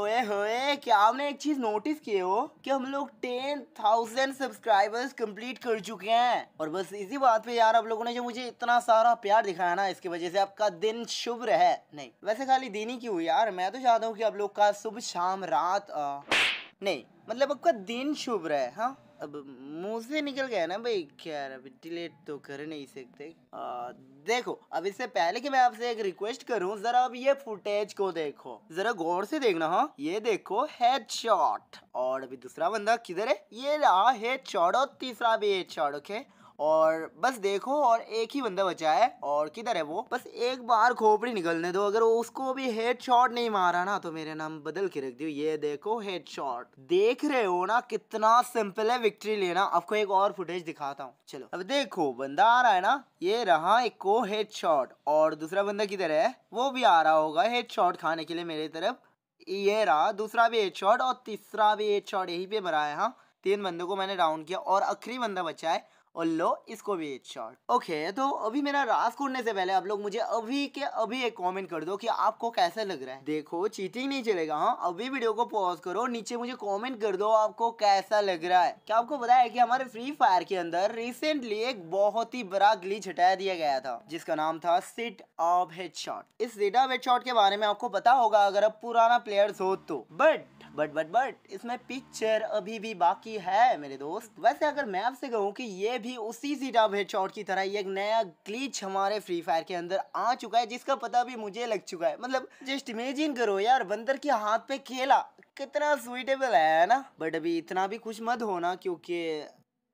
ओए होए क्या आपने एक चीज नोटिस किए हो कि हम लोग टेन थाउजेंड सब्सक्राइबर्स कंप्लीट कर चुके हैं और बस इसी बात पे यार आप लोगों ने जो मुझे इतना सारा प्यार दिखाया ना इसकी वजह से आपका दिन शुभ रहे नहीं वैसे खाली दिन ही क्यों यार मैं तो चाहता हूँ कि आप लोग का सुबह शाम रात आ... नहीं मतलब आपका दिन शुभ रहे हाँ अब मुंह से निकल गया ना भाई क्या अभी डिलेट तो कर नहीं सकते आ, देखो अब इससे पहले कि मैं आपसे एक रिक्वेस्ट करूं जरा अब ये फुटेज को देखो जरा गौर से देखना हाँ ये देखो हेडशॉट और अभी दूसरा बंदा किधर है ये रहा हेडशॉट और तीसरा भी हेडशॉट ओके okay? और बस देखो और एक ही बंदा बचा है और किधर है वो बस एक बार खोपड़ी निकलने दो अगर उसको भी हेड शॉट नहीं मारा ना तो मेरा नाम बदल के रख दियो ये देखो हेड शॉट देख रहे हो ना कितना सिंपल है विक्ट्री लेना आपको एक और फुटेज दिखाता हूँ चलो अब देखो बंदा आ रहा है ना ये रहा एक को हेड शॉट और दूसरा बंदा किधर है वो भी आ रहा होगा हेड शॉट खाने के लिए मेरी तरफ ये रहा दूसरा भी हेड शॉट और तीसरा भी हेड शॉट यही पे मरा है हाँ तीन बंदों को मैंने राउंड किया और आखिरी बंदा बचा है और लो इसको भी एक शॉट ओके तो अभी मेरा रास कूदने से पहले आप लोग मुझे अभी के अभी एक कमेंट कर दो कि आपको कैसा लग रहा है देखो चीटिंग नहीं चलेगा हाँ अभी वीडियो को पॉज करो नीचे मुझे कमेंट कर दो आपको कैसा लग रहा है क्या आपको पता है कि हमारे फ्री फायर के अंदर रिसेंटली एक बहुत ही बड़ा ग्लिच हटा दिया गया था जिसका नाम था सिट ऑफ हेड इस सिट ऑफ हेड के बारे में आपको पता होगा अगर आप पुराना प्लेयर्स हो तो बट बट बट बट इसमें पिक्चर अभी भी बाकी है मेरे दोस्त वैसे अगर मैं आपसे कहूँ कि ये भी उसी सीटा भेड़ की तरह एक नया ग्लीच हमारे फ्री फायर के अंदर आ चुका है जिसका पता भी मुझे लग चुका है मतलब जस्ट इमेजिन करो यार बंदर के हाथ पे खेला कितना सुइटेबल है ना बट अभी इतना भी कुछ मत होना क्योंकि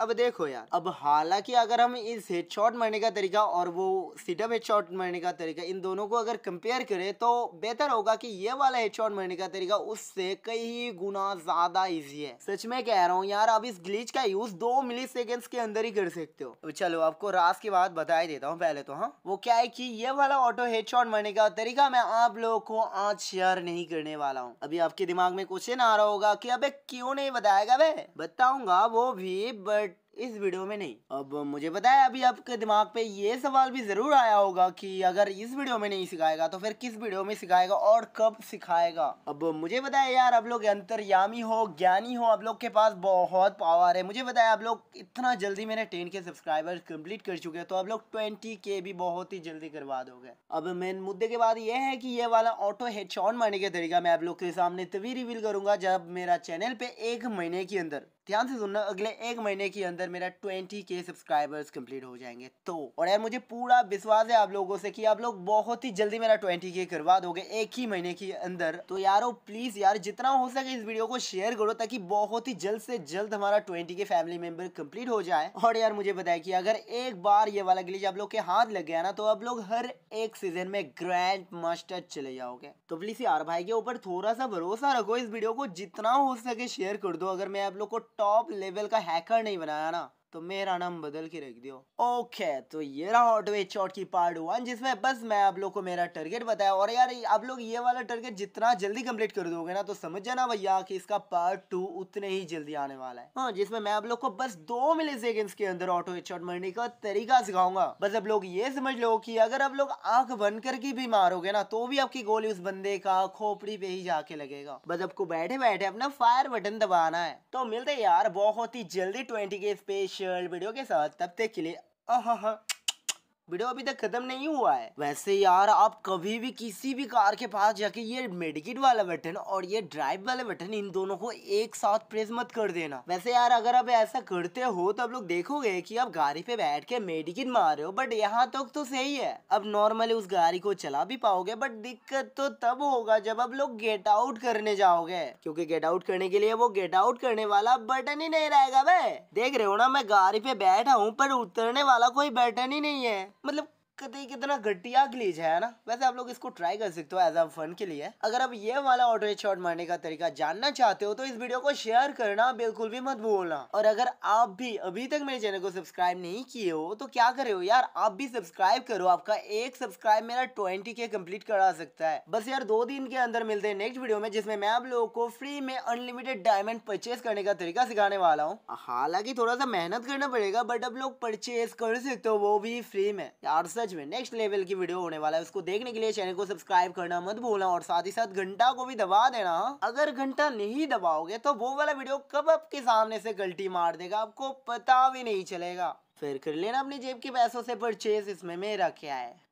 अब देखो यार अब हालांकि अगर हम इस हेडशॉट मारने का तरीका और वो सिटअप हेडशॉट मारने का तरीका इन दोनों को अगर कंपेयर करें तो बेहतर होगा कि ये वाला हेडशॉट मारने का तरीका उससे कई गुना ज्यादा इजी है सच में कह रहा हूँ यार अब इस ग्लीच का यूज दो मिली के अंदर ही कर सकते हो चलो आपको रास की बात बता ही देता हूँ पहले तो हाँ वो क्या है की ये वाला ऑटो हेडशॉट मारने का तरीका मैं आप लोगों को आज शेयर नहीं करने वाला हूँ अभी आपके दिमाग में क्वेश्चन आ रहा होगा की अब क्यों नहीं बताएगा वे बताऊंगा वो भी बट like इस वीडियो में नहीं अब मुझे पता है अभी आपके दिमाग पे ये सवाल भी ज़रूर आया होगा कि अगर इस वीडियो में नहीं सिखाएगा तो फिर किस वीडियो में सिखाएगा और कब सिखाएगा अब मुझे पता है यार आप लोग अंतर्यामी हो ज्ञानी हो आप लोग के पास बहुत पावर है मुझे पता है आप लोग इतना जल्दी मेरे टेन के सब्सक्राइबर कम्प्लीट कर चुके हैं तो आप लोग ट्वेंटी के भी बहुत ही जल्दी करवा दोगे अब मेन मुद्दे के बाद ये है कि ये वाला ऑटो हेडशॉट मारने का तरीका मैं आप लोग के सामने तभी रिवील करूंगा जब मेरा चैनल पे एक महीने के अंदर ध्यान से सुनना अगले एक महीने के अंदर अंदर मेरा ट्वेंटी के सब्सक्राइबर्स कंप्लीट हो जाएंगे तो और यार मुझे पूरा विश्वास है आप लोगों से कि आप लोग बहुत ही जल्दी मेरा ट्वेंटी के करवा दोगे एक ही महीने के अंदर तो यारो प्लीज यार जितना हो सके इस वीडियो को शेयर करो ताकि बहुत ही जल्द से जल्द हमारा ट्वेंटी के फैमिली मेंबर कंप्लीट हो जाए और यार मुझे बताया कि अगर एक बार ये वाला गिलीज आप लोग के हाथ लग गया ना तो आप लोग हर एक सीजन में ग्रैंड मास्टर चले जाओगे तो प्लीज यार भाई के ऊपर थोड़ा सा भरोसा रखो इस वीडियो को जितना हो सके शेयर कर दो अगर मैं आप लोग को टॉप लेवल का हैकर नहीं बनाया ना तो मेरा नाम बदल के रख दियो ओके तो ये रहा वे शॉट की पार्ट वन जिसमें बस मैं आप लोग को मेरा टारगेट बताया और यार आप लोग ये वाला टारगेट जितना जल्दी कंप्लीट कर दोगे ना तो समझ जाना भैया कि इसका पार्ट टू उतने ही जल्दी आने वाला है हाँ जिसमें मैं आप लोग को बस दो मिली सेकेंड के अंदर ऑटो वे शॉट मरने का तरीका सिखाऊंगा बस आप लोग ये समझ लो कि अगर आप लोग आंख बंद करके भी मारोगे ना तो भी आपकी गोली उस बंदे का खोपड़ी पे ही जाके लगेगा बस आपको बैठे बैठे अपना फायर बटन दबाना है तो मिलते यार बहुत ही जल्दी ट्वेंटी के स्पेश स्पेशल वीडियो के साथ तब तक के लिए अहा वीडियो अभी तक खत्म नहीं हुआ है वैसे यार आप कभी भी किसी भी कार के पास जाके ये मेडिकिट वाला बटन और ये ड्राइव वाले बटन इन दोनों को एक साथ प्रेस मत कर देना वैसे यार अगर आप ऐसा करते हो तो आप लोग देखोगे कि आप गाड़ी पे बैठ के मेडिकिट मार रहे हो बट यहाँ तक तो, तो सही है अब नॉर्मली उस गाड़ी को चला भी पाओगे बट दिक्कत तो तब होगा जब आप लोग गेट आउट करने जाओगे क्योंकि गेट आउट करने के लिए वो गेट आउट करने वाला बटन ही नहीं रहेगा भाई देख रहे हो ना मैं गाड़ी पे बैठा हूँ पर उतरने वाला कोई बटन ही नहीं है मतलब कदे कितना घटिया ग्लीज है ना वैसे आप लोग इसको ट्राई कर सकते हो एज अ फन के लिए अगर आप ये वाला ऑटो शॉट मारने का तरीका जानना चाहते हो तो इस वीडियो को शेयर करना बिल्कुल भी मत भूलना और अगर आप भी अभी तक मेरे चैनल को सब्सक्राइब नहीं किए हो तो क्या करे हो यार आप भी सब्सक्राइब करो आपका एक सब्सक्राइब मेरा ट्वेंटी के कम्प्लीट करा सकता है बस यार दो दिन के अंदर मिलते हैं नेक्स्ट वीडियो में जिसमें मैं आप लोगों को फ्री में अनलिमिटेड डायमंड परचेज करने का तरीका सिखाने वाला हूँ हालांकि थोड़ा सा मेहनत करना पड़ेगा बट आप लोग परचेज कर सकते हो वो भी फ्री में यार सर सच में नेक्स्ट लेवल की वीडियो होने वाला है उसको देखने के लिए चैनल को सब्सक्राइब करना मत भूलना और साथ ही साथ घंटा को भी दबा देना अगर घंटा नहीं दबाओगे तो वो वाला वीडियो कब आपके सामने से गलती मार देगा आपको पता भी नहीं चलेगा फिर कर लेना अपनी जेब के पैसों से परचेज इसमें मेरा क्या है